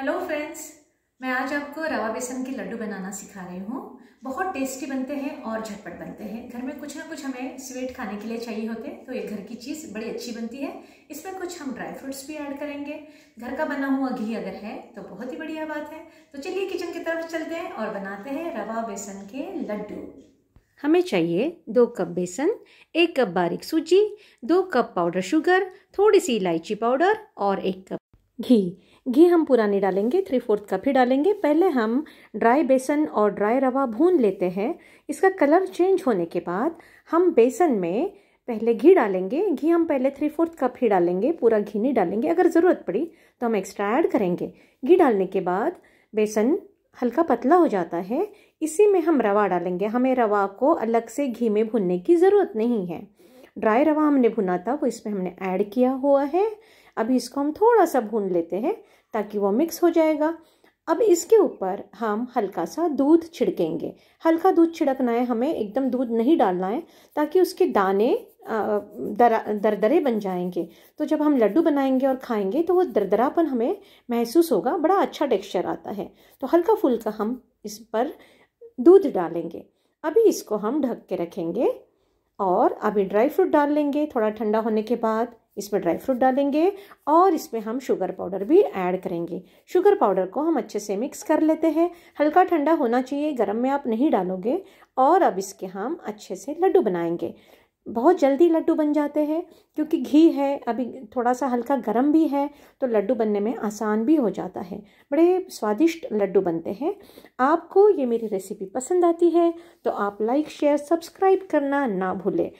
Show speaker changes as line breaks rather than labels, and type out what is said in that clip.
hello friends मैं आज आपको रवा बेसन के लड्डू बनाना सिखा रही हूँ बहुत टेस्टी बनते हैं और झटपट बनते हैं घर में कुछ ना कुछ हमें स्वीट खाने के लिए चाहिए होते हैं तो ये घर की चीज़ बड़ी अच्छी बनती है इसमें कुछ हम ड्राई फ्रूट्स भी ऐड करेंगे घर का बना हुआ घी अगर है तो बहुत ही बढ़िया बात है तो चलिए किचन की तरफ चलते हैं और बनाते हैं रवा बेसन के लड्डू हमें चाहिए दो कप बेसन एक कप बारीक सूजी दो कप पाउडर शुगर थोड़ी सी इलायची पाउडर और एक कप घी घी हम पूरा नहीं डालेंगे थ्री फोर्थ कप ही डालेंगे पहले हम ड्राई बेसन और ड्राई रवा भून लेते हैं इसका कलर चेंज होने के बाद हम बेसन में पहले घी डालेंगे घी हम पहले थ्री फोर्थ कप ही डालेंगे पूरा घी नहीं डालेंगे अगर ज़रूरत पड़ी तो हम एक्स्ट्रा ऐड करेंगे घी डालने के बाद बेसन हल्का पतला हो जाता है इसी में हम रवा डालेंगे हमें रवा को अलग से घी में भुनने की ज़रूरत नहीं है ड्राई रवा हमने भुना था वो इसमें हमने ऐड किया हुआ है अभी इसको हम थोड़ा सा भून लेते हैं ताकि वो मिक्स हो जाएगा अब इसके ऊपर हम हल्का सा दूध छिड़केंगे हल्का दूध छिड़कना है हमें एकदम दूध नहीं डालना है ताकि उसके दाने दर दरदरे बन जाएंगे तो जब हम लड्डू बनाएंगे और खाएंगे तो वो दरदरापन हमें महसूस होगा बड़ा अच्छा टेक्सचर आता है तो हल्का फुल्का हम इस पर दूध डालेंगे अभी इसको हम ढक के रखेंगे और अभी ड्राई फ्रूट डाल लेंगे थोड़ा ठंडा होने के बाद इसमें ड्राई फ्रूट डालेंगे और इसमें हम शुगर पाउडर भी ऐड करेंगे शुगर पाउडर को हम अच्छे से मिक्स कर लेते हैं हल्का ठंडा होना चाहिए गर्म में आप नहीं डालोगे और अब इसके हम अच्छे से लड्डू बनाएंगे बहुत जल्दी लड्डू बन जाते हैं क्योंकि घी है अभी थोड़ा सा हल्का गर्म भी है तो लड्डू बनने में आसान भी हो जाता है बड़े स्वादिष्ट लड्डू बनते हैं आपको ये मेरी रेसिपी पसंद आती है तो आप लाइक शेयर सब्सक्राइब करना ना भूलें